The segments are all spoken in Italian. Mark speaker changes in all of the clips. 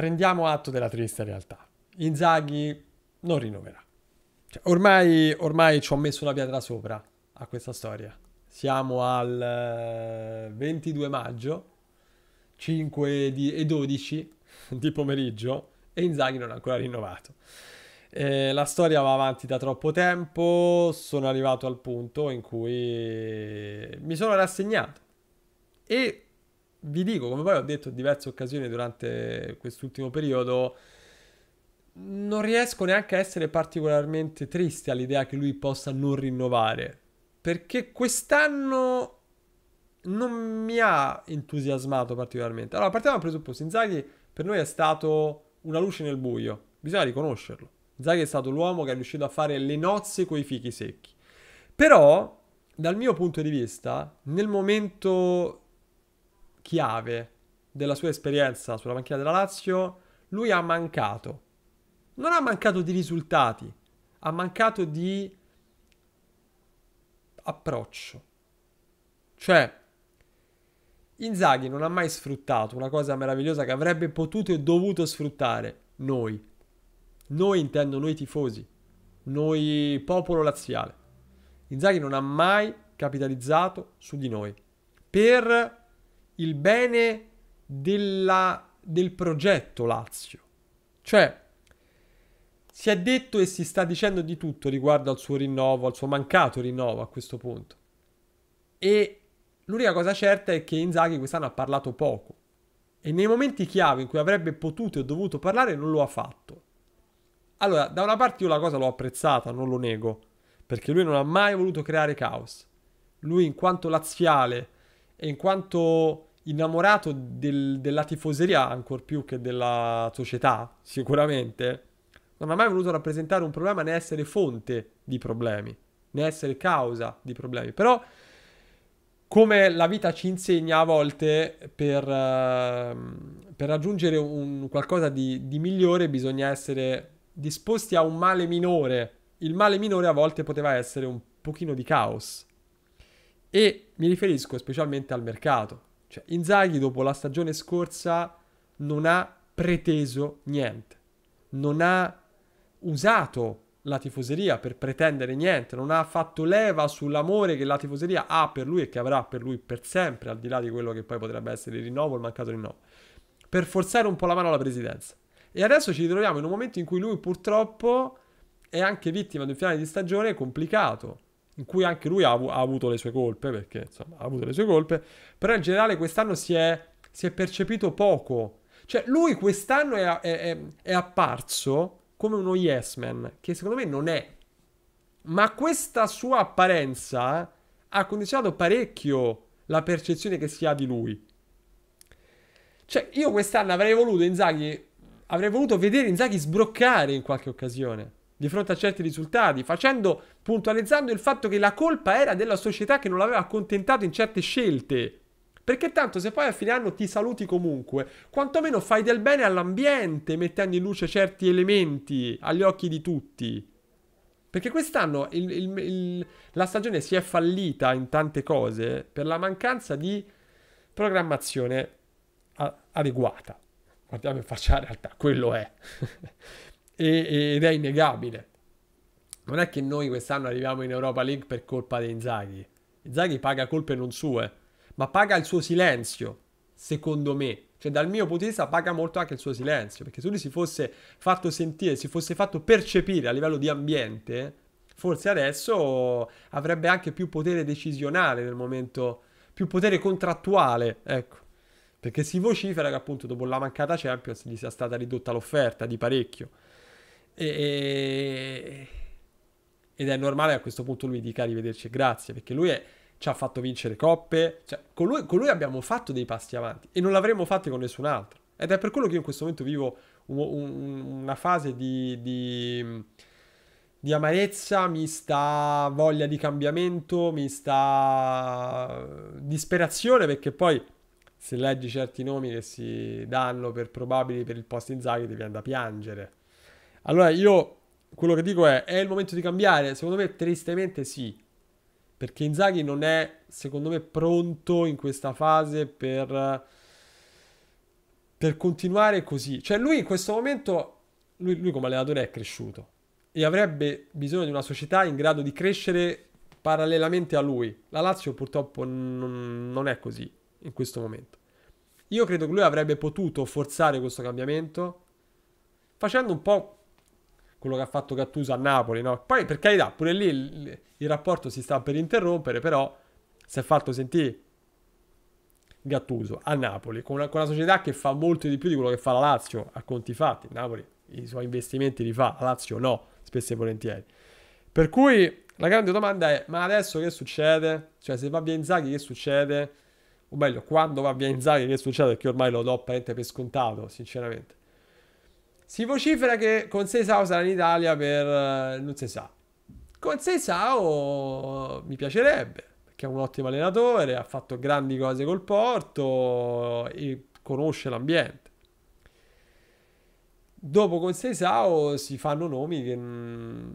Speaker 1: prendiamo atto della triste realtà. Inzaghi non rinnoverà. Cioè, ormai, ormai ci ho messo una pietra sopra a questa storia. Siamo al 22 eh, maggio, 5 di, e 12 di pomeriggio e Inzaghi non ha ancora rinnovato. Eh, la storia va avanti da troppo tempo, sono arrivato al punto in cui mi sono rassegnato e vi dico, come poi ho detto in diverse occasioni durante quest'ultimo periodo, non riesco neanche a essere particolarmente triste all'idea che lui possa non rinnovare. Perché quest'anno non mi ha entusiasmato particolarmente. Allora, partiamo dal presupposto. Inzaghi per noi è stato una luce nel buio. Bisogna riconoscerlo. Inzaghi è stato l'uomo che è riuscito a fare le nozze coi fichi secchi. Però, dal mio punto di vista, nel momento chiave della sua esperienza sulla panchina della Lazio, lui ha mancato. Non ha mancato di risultati, ha mancato di approccio. Cioè, Inzaghi non ha mai sfruttato una cosa meravigliosa che avrebbe potuto e dovuto sfruttare noi. Noi intendo noi tifosi, noi popolo laziale. Inzaghi non ha mai capitalizzato su di noi per il bene della, del progetto Lazio. Cioè, si è detto e si sta dicendo di tutto riguardo al suo rinnovo, al suo mancato rinnovo a questo punto. E l'unica cosa certa è che Inzaghi quest'anno ha parlato poco. E nei momenti chiave in cui avrebbe potuto e dovuto parlare non lo ha fatto. Allora, da una parte io la cosa l'ho apprezzata, non lo nego, perché lui non ha mai voluto creare caos. Lui in quanto laziale e in quanto innamorato del, della tifoseria ancor più che della società, sicuramente, non ha mai voluto rappresentare un problema né essere fonte di problemi, né essere causa di problemi. Però, come la vita ci insegna a volte, per, uh, per raggiungere un, qualcosa di, di migliore bisogna essere disposti a un male minore. Il male minore a volte poteva essere un pochino di caos. E mi riferisco specialmente al mercato cioè, Inzaghi dopo la stagione scorsa non ha preteso niente, non ha usato la tifoseria per pretendere niente, non ha fatto leva sull'amore che la tifoseria ha per lui e che avrà per lui per sempre, al di là di quello che poi potrebbe essere il rinnovo, il mancato rinnovo, per forzare un po' la mano alla presidenza. E adesso ci ritroviamo in un momento in cui lui purtroppo è anche vittima di un finale di stagione complicato in cui anche lui ha, ha avuto le sue colpe, perché insomma ha avuto le sue colpe, però in generale quest'anno si è, si è percepito poco. Cioè lui quest'anno è, è, è apparso come uno yes man, che secondo me non è. Ma questa sua apparenza ha condizionato parecchio la percezione che si ha di lui. Cioè, io quest'anno avrei voluto Inzaghi, avrei voluto vedere Inzaghi sbroccare in qualche occasione di fronte a certi risultati, facendo, puntualizzando il fatto che la colpa era della società che non l'aveva accontentato in certe scelte. Perché tanto se poi a fine anno ti saluti comunque, quantomeno fai del bene all'ambiente mettendo in luce certi elementi agli occhi di tutti. Perché quest'anno il, il, il, la stagione si è fallita in tante cose per la mancanza di programmazione a, adeguata. Guardiamo in faccia la realtà, quello è. e, ed è innegabile. Non è che noi quest'anno arriviamo in Europa League per colpa di Inzaghi. Inzaghi paga colpe non sue, ma paga il suo silenzio, secondo me. Cioè dal mio punto di vista paga molto anche il suo silenzio, perché se lui si fosse fatto sentire, si fosse fatto percepire a livello di ambiente, forse adesso avrebbe anche più potere decisionale nel momento, più potere contrattuale, ecco. Perché si vocifera che appunto dopo la mancata Champions gli sia stata ridotta l'offerta di parecchio. E... Ed è normale a questo punto lui dica arrivederci e grazie, perché lui è, ci ha fatto vincere coppe, cioè, con, lui, con lui abbiamo fatto dei passi avanti e non l'avremmo fatti con nessun altro. Ed è per quello che io in questo momento vivo una fase di, di, di, amarezza, mi sta voglia di cambiamento, mi sta disperazione perché poi se leggi certi nomi che si danno per probabili per il post in Inzaghi devi andare a piangere. Allora io quello che dico è, è il momento di cambiare? Secondo me tristemente sì, perché Inzaghi non è, secondo me, pronto in questa fase per, per continuare così. Cioè lui in questo momento, lui, lui come allenatore è cresciuto e avrebbe bisogno di una società in grado di crescere parallelamente a lui. La Lazio purtroppo non, non è così in questo momento. Io credo che lui avrebbe potuto forzare questo cambiamento facendo un po' quello che ha fatto Gattuso a Napoli, no? Poi per carità, pure lì il, il rapporto si sta per interrompere, però si è fatto sentire Gattuso a Napoli, con una, con una, società che fa molto di più di quello che fa la Lazio, a conti fatti. Napoli i suoi investimenti li fa, la Lazio no, spesso e volentieri. Per cui la grande domanda è, ma adesso che succede? Cioè se va via Inzaghi che succede? O meglio, quando va via Inzaghi che succede? Perché ormai lo do apparente per scontato, sinceramente. Si vocifera che con Sesao sarà in Italia per... Eh, non si sa. Con Sesao mi piacerebbe, perché è un ottimo allenatore, ha fatto grandi cose col Porto e conosce l'ambiente. Dopo con Sesao si fanno nomi che... Mm,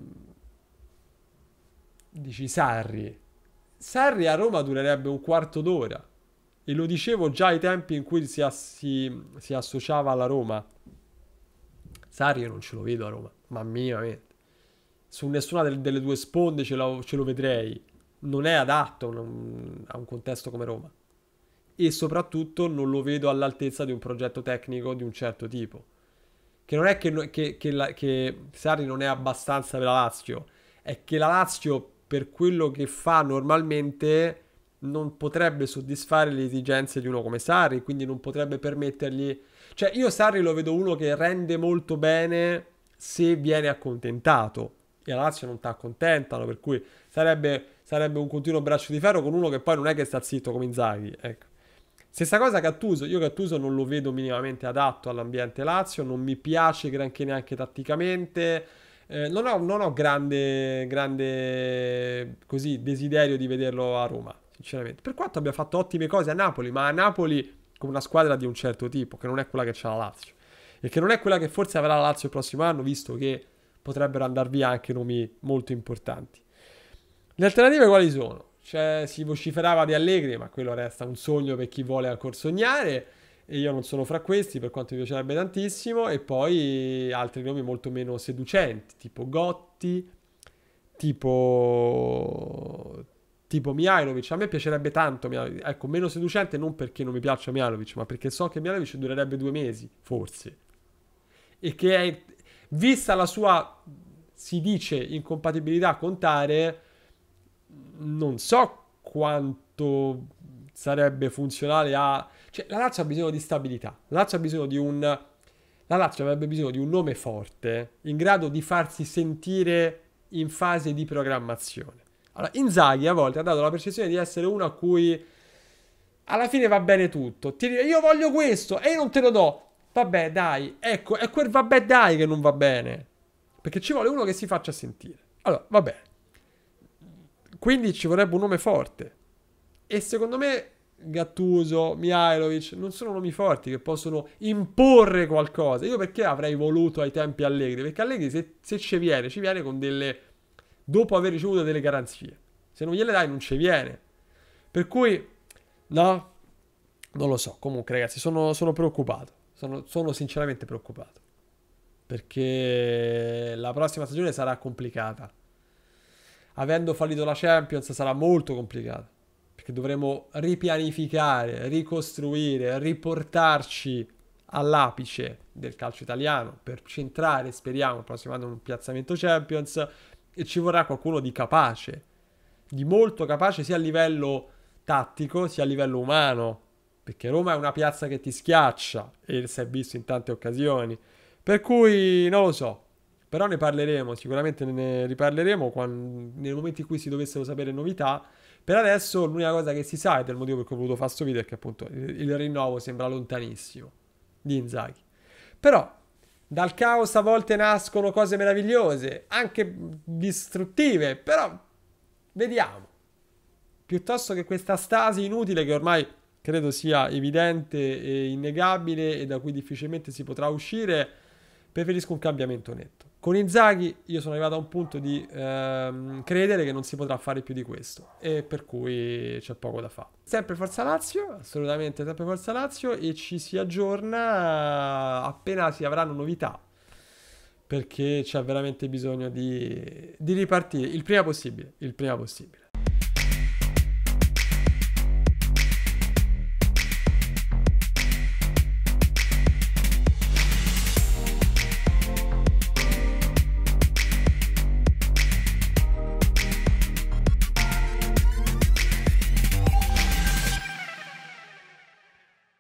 Speaker 1: dici Sarri. Sarri a Roma durerebbe un quarto d'ora. E lo dicevo già ai tempi in cui si, si, si associava alla Roma Sarri io non ce lo vedo a Roma, ma minimamente. Su nessuna delle, delle due sponde ce lo, ce lo, vedrei. Non è adatto non, a un contesto come Roma. E soprattutto non lo vedo all'altezza di un progetto tecnico di un certo tipo. Che non è che, che, che, la, che Sarri non è abbastanza per la Lazio, è che la Lazio, per quello che fa normalmente non potrebbe soddisfare le esigenze di uno come Sarri, quindi non potrebbe permettergli... Cioè io Sarri lo vedo uno che rende molto bene se viene accontentato. E la Lazio non ti accontentano, per cui sarebbe, sarebbe, un continuo braccio di ferro con uno che poi non è che sta zitto come Inzaghi. Ecco. Stessa cosa Cattuso, io Cattuso non lo vedo minimamente adatto all'ambiente Lazio, non mi piace granché neanche tatticamente, eh, non ho, non ho grande, grande così, desiderio di vederlo a Roma sinceramente. Per quanto abbia fatto ottime cose a Napoli, ma a Napoli con una squadra di un certo tipo, che non è quella che c'ha la Lazio. E che non è quella che forse avrà la Lazio il prossimo anno, visto che potrebbero andare via anche nomi molto importanti. Le alternative quali sono? Cioè, si vociferava di Allegri, ma quello resta un sogno per chi vuole ancora sognare. E io non sono fra questi, per quanto mi piacerebbe tantissimo. E poi altri nomi molto meno seducenti, tipo Gotti, tipo, tipo Mihailovic, a me piacerebbe tanto Mihailovic, ecco, meno seducente non perché non mi piaccia Mihailovic, ma perché so che Mihailovic durerebbe due mesi, forse. E che è, vista la sua, si dice, incompatibilità a contare, non so quanto sarebbe funzionale a... Cioè, la Lazio ha bisogno di stabilità, la Lazio ha bisogno di un... La Lazio avrebbe bisogno di un nome forte, in grado di farsi sentire in fase di programmazione allora, Inzaghi a volte ha dato la percezione di essere uno a cui alla fine va bene tutto. Ti dice, io voglio questo e io non te lo do. Vabbè, dai, ecco, è quel vabbè dai che non va bene. Perché ci vuole uno che si faccia sentire. Allora, va bene. Quindi ci vorrebbe un nome forte. E secondo me Gattuso, Mihailovic non sono nomi forti che possono imporre qualcosa. Io perché avrei voluto ai tempi Allegri? Perché Allegri se, se ci viene, ci viene con delle dopo aver ricevuto delle garanzie. Se non gliele dai non ci viene. Per cui, no, non lo so. Comunque ragazzi, sono, sono preoccupato. Sono, sono sinceramente preoccupato. Perché la prossima stagione sarà complicata. Avendo fallito la Champions sarà molto complicata. Perché dovremo ripianificare, ricostruire, riportarci all'apice del calcio italiano per centrare, speriamo, prossimamente un piazzamento Champions, e ci vorrà qualcuno di capace, di molto capace sia a livello tattico sia a livello umano, perché Roma è una piazza che ti schiaccia e si è visto in tante occasioni. Per cui non lo so, però ne parleremo, sicuramente ne riparleremo quando, nel momento in cui si dovessero sapere novità. Per adesso l'unica cosa che si sa è del motivo per cui ho voluto fare questo video è che appunto il, il rinnovo sembra lontanissimo di Inzaghi. Però dal caos a volte nascono cose meravigliose, anche distruttive, però vediamo. Piuttosto che questa stasi inutile che ormai credo sia evidente e innegabile e da cui difficilmente si potrà uscire, preferisco un cambiamento netto. Con Inzaghi io sono arrivato a un punto di ehm, credere che non si potrà fare più di questo e per cui c'è poco da fare. Sempre Forza Lazio, assolutamente sempre Forza Lazio e ci si aggiorna eh, appena si avranno novità perché c'è veramente bisogno di, di ripartire il prima possibile, il prima possibile.